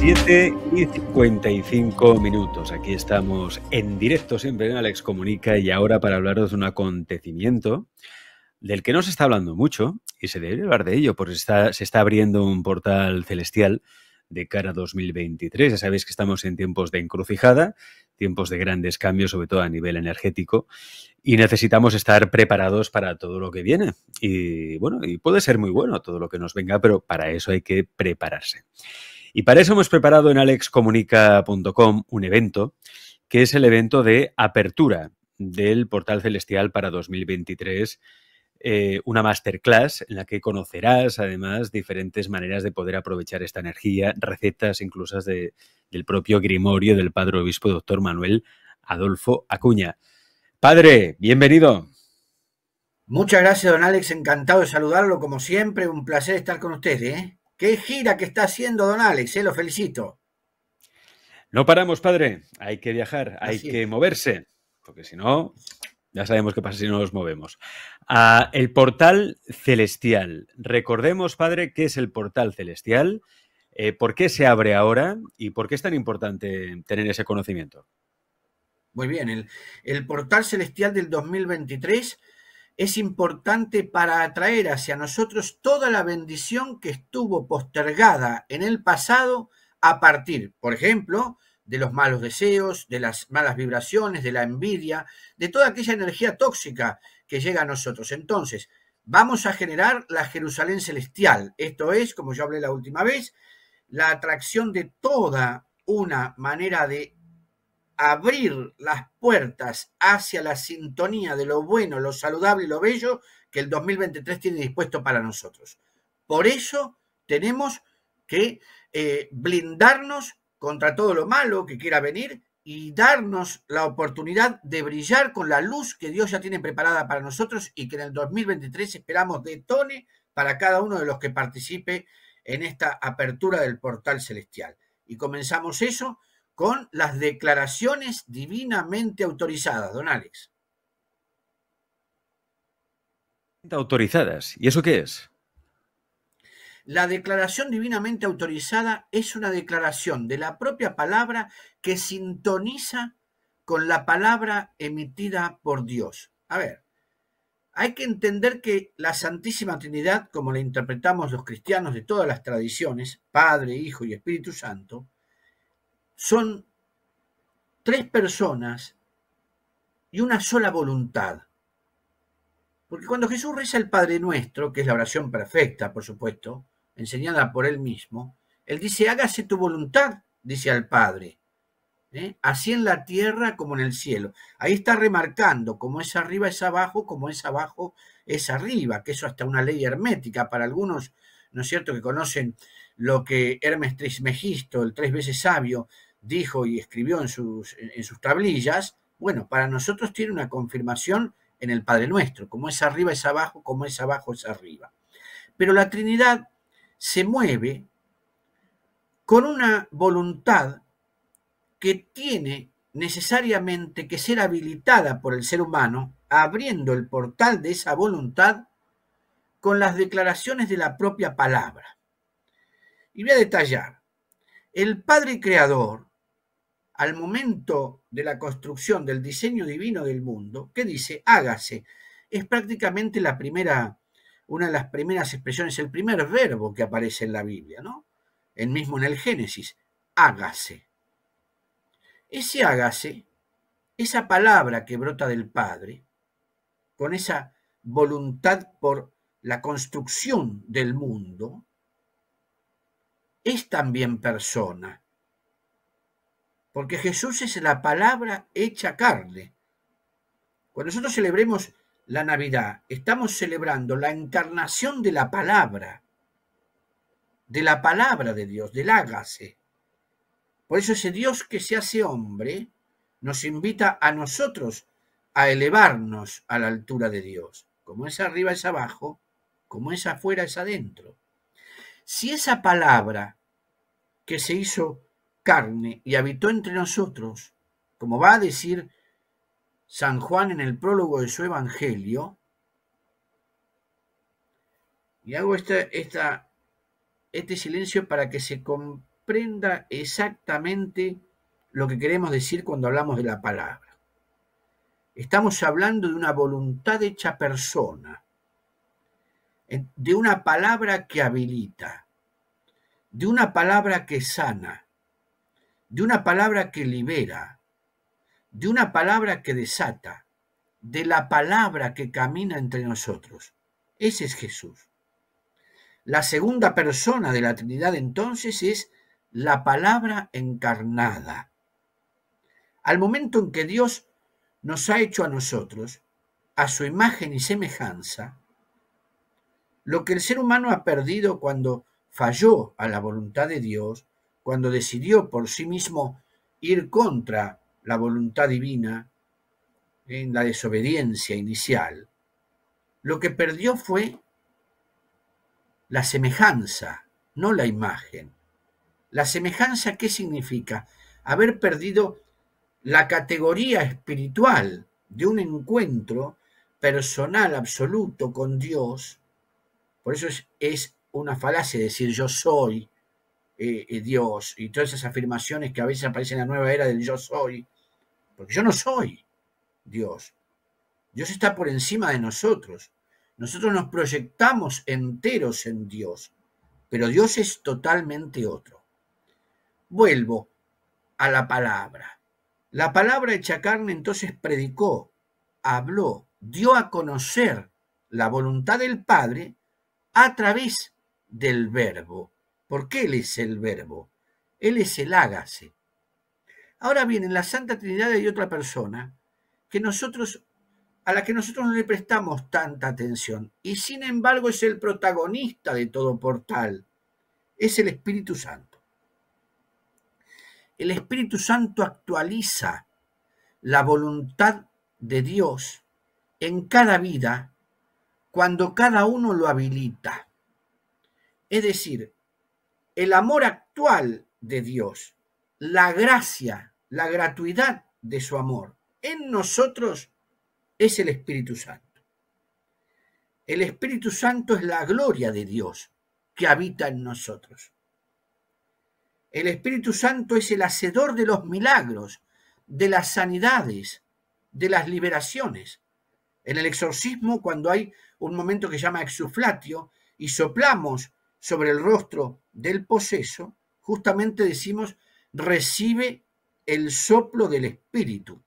7 y 55 minutos. Aquí estamos en directo siempre en Alex Comunica y ahora para hablaros de un acontecimiento del que no se está hablando mucho y se debe hablar de ello porque se está, se está abriendo un portal celestial de cara a 2023. Ya sabéis que estamos en tiempos de encrucijada, tiempos de grandes cambios, sobre todo a nivel energético, y necesitamos estar preparados para todo lo que viene. Y bueno, y puede ser muy bueno todo lo que nos venga, pero para eso hay que prepararse. Y para eso hemos preparado en alexcomunica.com un evento, que es el evento de apertura del Portal Celestial para 2023 eh, una masterclass en la que conocerás además diferentes maneras de poder aprovechar esta energía, recetas incluso de, del propio grimorio del padre obispo doctor Manuel Adolfo Acuña. Padre, bienvenido. Muchas gracias, don Alex. Encantado de saludarlo, como siempre. Un placer estar con ustedes, ¿eh? Qué gira que está haciendo Don Alex, Se eh, lo felicito. No paramos, padre. Hay que viajar, hay que moverse, porque si no, ya sabemos qué pasa si no nos movemos. Ah, el portal celestial. Recordemos, padre, qué es el portal celestial, eh, por qué se abre ahora y por qué es tan importante tener ese conocimiento. Muy bien, el, el portal celestial del 2023 es importante para atraer hacia nosotros toda la bendición que estuvo postergada en el pasado a partir, por ejemplo, de los malos deseos, de las malas vibraciones, de la envidia, de toda aquella energía tóxica que llega a nosotros. Entonces, vamos a generar la Jerusalén celestial. Esto es, como yo hablé la última vez, la atracción de toda una manera de abrir las puertas hacia la sintonía de lo bueno, lo saludable y lo bello que el 2023 tiene dispuesto para nosotros. Por eso tenemos que eh, blindarnos contra todo lo malo que quiera venir y darnos la oportunidad de brillar con la luz que Dios ya tiene preparada para nosotros y que en el 2023 esperamos detone para cada uno de los que participe en esta apertura del portal celestial. Y comenzamos eso con las declaraciones divinamente autorizadas, don Alex. Autorizadas, ¿y eso qué es? La declaración divinamente autorizada es una declaración de la propia palabra que sintoniza con la palabra emitida por Dios. A ver, hay que entender que la Santísima Trinidad, como la interpretamos los cristianos de todas las tradiciones, Padre, Hijo y Espíritu Santo, son tres personas y una sola voluntad. Porque cuando Jesús reza el Padre Nuestro, que es la oración perfecta, por supuesto, enseñada por él mismo, él dice, hágase tu voluntad, dice al Padre, ¿eh? así en la tierra como en el cielo. Ahí está remarcando, como es arriba es abajo, como es abajo es arriba, que eso hasta una ley hermética para algunos, ¿no es cierto?, que conocen lo que Hermes Trismegisto, el tres veces sabio, dijo y escribió en sus, en sus tablillas, bueno, para nosotros tiene una confirmación en el Padre Nuestro, como es arriba es abajo, como es abajo es arriba. Pero la Trinidad se mueve con una voluntad que tiene necesariamente que ser habilitada por el ser humano, abriendo el portal de esa voluntad con las declaraciones de la propia palabra. Y voy a detallar. El Padre Creador al momento de la construcción del diseño divino del mundo, que dice, hágase. Es prácticamente la primera, una de las primeras expresiones, el primer verbo que aparece en la Biblia, ¿no? El mismo en el Génesis, hágase. Ese hágase, esa palabra que brota del Padre, con esa voluntad por la construcción del mundo, es también persona porque Jesús es la palabra hecha carne. Cuando nosotros celebremos la Navidad, estamos celebrando la encarnación de la palabra, de la palabra de Dios, del hágase. Por eso ese Dios que se hace hombre nos invita a nosotros a elevarnos a la altura de Dios. Como es arriba es abajo, como es afuera es adentro. Si esa palabra que se hizo carne y habitó entre nosotros, como va a decir San Juan en el prólogo de su Evangelio, y hago esta, este silencio para que se comprenda exactamente lo que queremos decir cuando hablamos de la palabra. Estamos hablando de una voluntad hecha persona, de una palabra que habilita, de una palabra que sana, de una palabra que libera, de una palabra que desata, de la palabra que camina entre nosotros. Ese es Jesús. La segunda persona de la Trinidad entonces es la palabra encarnada. Al momento en que Dios nos ha hecho a nosotros, a su imagen y semejanza, lo que el ser humano ha perdido cuando falló a la voluntad de Dios cuando decidió por sí mismo ir contra la voluntad divina en la desobediencia inicial, lo que perdió fue la semejanza, no la imagen. La semejanza, ¿qué significa? Haber perdido la categoría espiritual de un encuentro personal absoluto con Dios. Por eso es, es una falacia decir yo soy, eh, eh, Dios y todas esas afirmaciones que a veces aparecen en la nueva era del yo soy, porque yo no soy Dios. Dios está por encima de nosotros. Nosotros nos proyectamos enteros en Dios, pero Dios es totalmente otro. Vuelvo a la palabra. La palabra hecha carne entonces predicó, habló, dio a conocer la voluntad del Padre a través del verbo porque Él es el verbo, Él es el hágase. Ahora bien, en la Santa Trinidad hay otra persona que nosotros, a la que nosotros no le prestamos tanta atención y sin embargo es el protagonista de todo portal, es el Espíritu Santo. El Espíritu Santo actualiza la voluntad de Dios en cada vida cuando cada uno lo habilita. Es decir, el amor actual de Dios, la gracia, la gratuidad de su amor en nosotros es el Espíritu Santo. El Espíritu Santo es la gloria de Dios que habita en nosotros. El Espíritu Santo es el hacedor de los milagros, de las sanidades, de las liberaciones. En el exorcismo, cuando hay un momento que se llama exuflatio y soplamos sobre el rostro del poseso, justamente decimos, recibe el soplo del espíritu.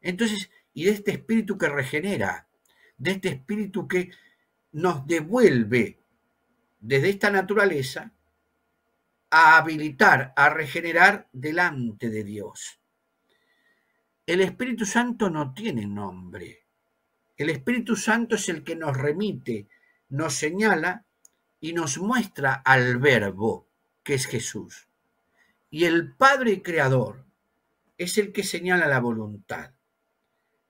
Entonces, y de este espíritu que regenera, de este espíritu que nos devuelve desde esta naturaleza a habilitar, a regenerar delante de Dios. El Espíritu Santo no tiene nombre. El Espíritu Santo es el que nos remite, nos señala y nos muestra al verbo, que es Jesús. Y el Padre Creador es el que señala la voluntad.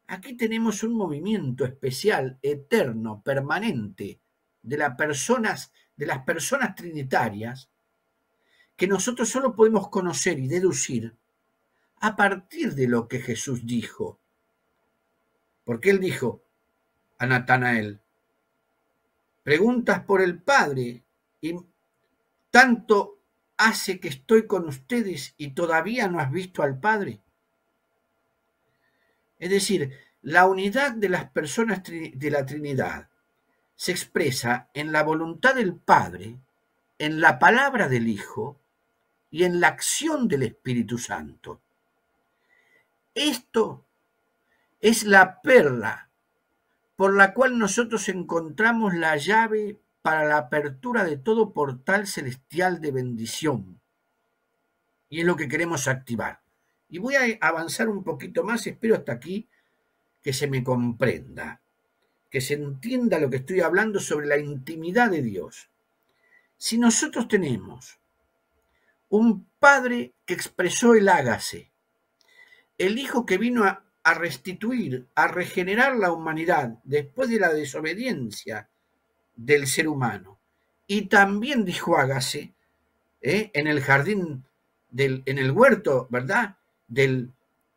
Aquí tenemos un movimiento especial, eterno, permanente, de, las personas, de las personas trinitarias, que nosotros solo podemos conocer y deducir a partir de lo que Jesús dijo. Porque Él dijo a Natanael, Preguntas por el Padre y tanto hace que estoy con ustedes y todavía no has visto al Padre. Es decir, la unidad de las personas de la Trinidad se expresa en la voluntad del Padre, en la palabra del Hijo y en la acción del Espíritu Santo. Esto es la perla por la cual nosotros encontramos la llave para la apertura de todo portal celestial de bendición. Y es lo que queremos activar. Y voy a avanzar un poquito más, espero hasta aquí que se me comprenda, que se entienda lo que estoy hablando sobre la intimidad de Dios. Si nosotros tenemos un padre que expresó el hágase, el hijo que vino a a restituir, a regenerar la humanidad después de la desobediencia del ser humano. Y también dijo hágase, ¿eh? en el jardín, del, en el huerto, ¿verdad? Del,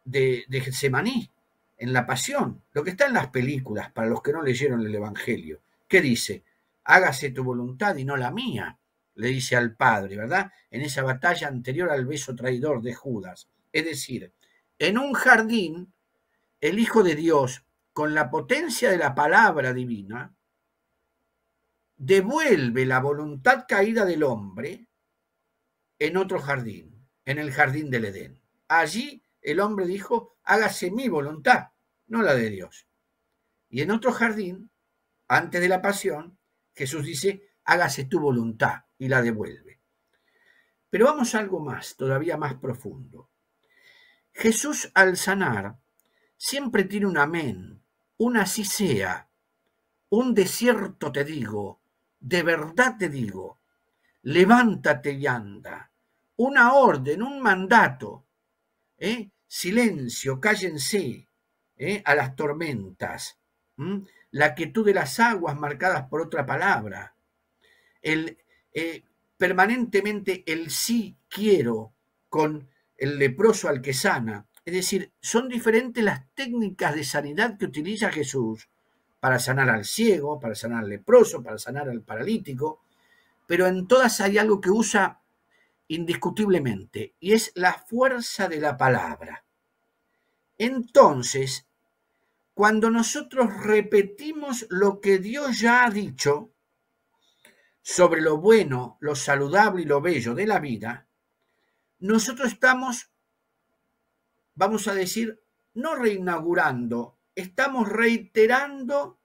de, de Getsemaní, en la pasión, lo que está en las películas, para los que no leyeron el Evangelio, ¿qué dice, hágase tu voluntad y no la mía, le dice al Padre, ¿verdad? En esa batalla anterior al beso traidor de Judas. Es decir, en un jardín el Hijo de Dios, con la potencia de la palabra divina, devuelve la voluntad caída del hombre en otro jardín, en el jardín del Edén. Allí el hombre dijo, hágase mi voluntad, no la de Dios. Y en otro jardín, antes de la pasión, Jesús dice, hágase tu voluntad y la devuelve. Pero vamos a algo más, todavía más profundo. Jesús al sanar siempre tiene un amén, un así sea, un desierto te digo, de verdad te digo, levántate y anda, una orden, un mandato, ¿eh? silencio, cállense ¿eh? a las tormentas, la quietud de las aguas marcadas por otra palabra, el, eh, permanentemente el sí quiero con el leproso al que sana, es decir, son diferentes las técnicas de sanidad que utiliza Jesús para sanar al ciego, para sanar al leproso, para sanar al paralítico, pero en todas hay algo que usa indiscutiblemente y es la fuerza de la palabra. Entonces, cuando nosotros repetimos lo que Dios ya ha dicho sobre lo bueno, lo saludable y lo bello de la vida, nosotros estamos vamos a decir, no reinaugurando, estamos reiterando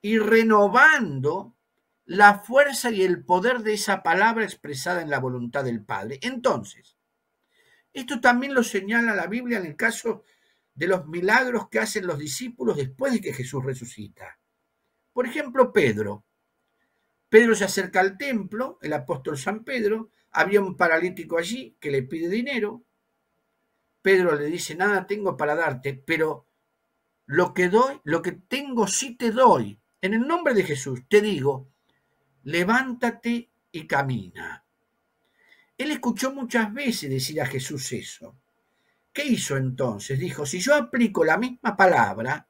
y renovando la fuerza y el poder de esa palabra expresada en la voluntad del Padre. Entonces, esto también lo señala la Biblia en el caso de los milagros que hacen los discípulos después de que Jesús resucita. Por ejemplo, Pedro. Pedro se acerca al templo, el apóstol San Pedro, había un paralítico allí que le pide dinero, Pedro le dice, nada tengo para darte, pero lo que doy, lo que tengo sí te doy. En el nombre de Jesús te digo, levántate y camina. Él escuchó muchas veces decir a Jesús eso. ¿Qué hizo entonces? Dijo, si yo aplico la misma palabra,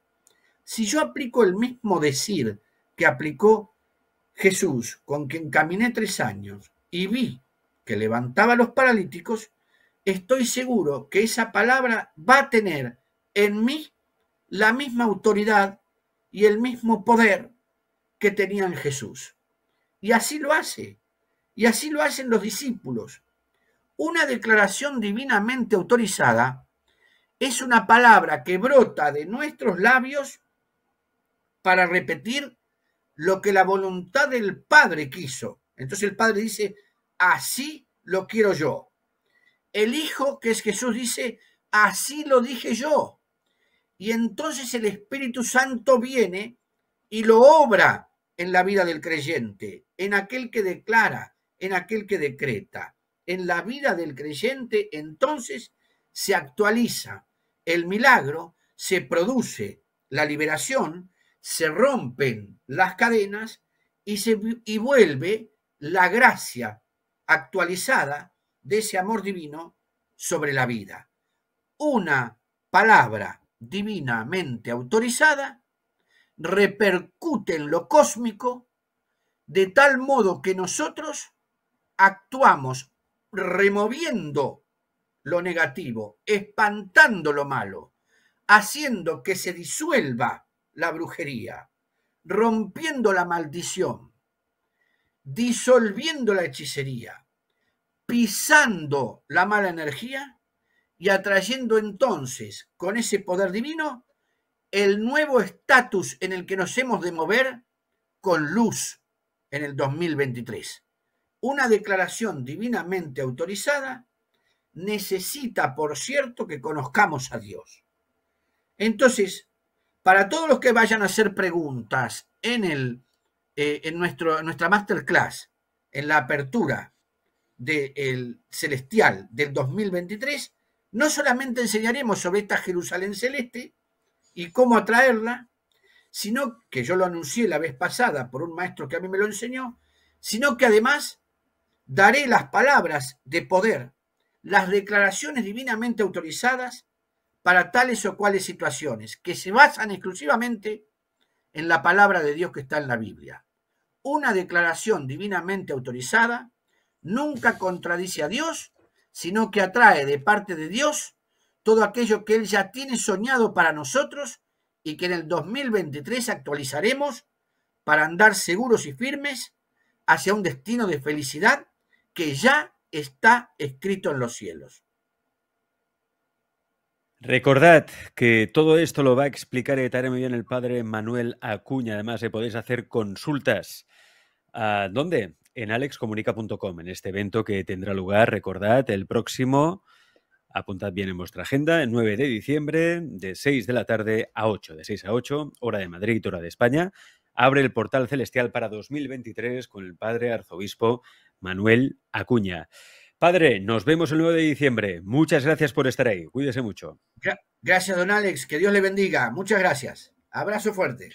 si yo aplico el mismo decir que aplicó Jesús, con quien caminé tres años, y vi que levantaba a los paralíticos, estoy seguro que esa palabra va a tener en mí la misma autoridad y el mismo poder que tenía en Jesús. Y así lo hace. Y así lo hacen los discípulos. Una declaración divinamente autorizada es una palabra que brota de nuestros labios para repetir lo que la voluntad del Padre quiso. Entonces el Padre dice, así lo quiero yo. El Hijo, que es Jesús, dice, así lo dije yo. Y entonces el Espíritu Santo viene y lo obra en la vida del creyente, en aquel que declara, en aquel que decreta. En la vida del creyente entonces se actualiza el milagro, se produce la liberación, se rompen las cadenas y, se, vuelve la gracia actualizada de ese amor divino sobre la vida. Una palabra divinamente autorizada repercute en lo cósmico de tal modo que nosotros actuamos removiendo lo negativo, espantando lo malo, haciendo que se disuelva la brujería, rompiendo la maldición, disolviendo la hechicería, pisando la mala energía y atrayendo entonces con ese poder divino el nuevo estatus en el que nos hemos de mover con luz en el 2023. Una declaración divinamente autorizada necesita, por cierto, que conozcamos a Dios. Entonces, para todos los que vayan a hacer preguntas en, el, eh, en, nuestro, nuestra masterclass, en la apertura del Celestial del 2023, no solamente enseñaremos sobre esta Jerusalén celeste y cómo atraerla, sino que yo lo anuncié la vez pasada por un maestro que a mí me lo enseñó, sino que además daré las palabras de poder, las declaraciones divinamente autorizadas para tales o cuales situaciones, que se basan exclusivamente en la palabra de Dios que está en la Biblia. Una declaración divinamente autorizada nunca contradice a Dios, sino que atrae de parte de Dios todo aquello que Él ya tiene soñado para nosotros y que en el 2023 actualizaremos para andar seguros y firmes hacia un destino de felicidad que ya está escrito en los cielos. Recordad que todo esto lo va a explicar y muy bien el padre Manuel Acuña. Además, le podéis hacer consultas. ¿A ¿Dónde? en alexcomunica.com, en este evento que tendrá lugar, recordad, el próximo, apuntad bien en vuestra agenda, el 9 de diciembre, de 6 de la tarde a 8, de 6 a 8, hora de Madrid, hora de España, abre el portal celestial para 2023 con el padre arzobispo Manuel Acuña. Padre, nos vemos el 9 de diciembre. Muchas gracias por estar ahí. Cuídese mucho. Gracias, don Alex. Que Dios le bendiga. Muchas gracias. Abrazo fuerte.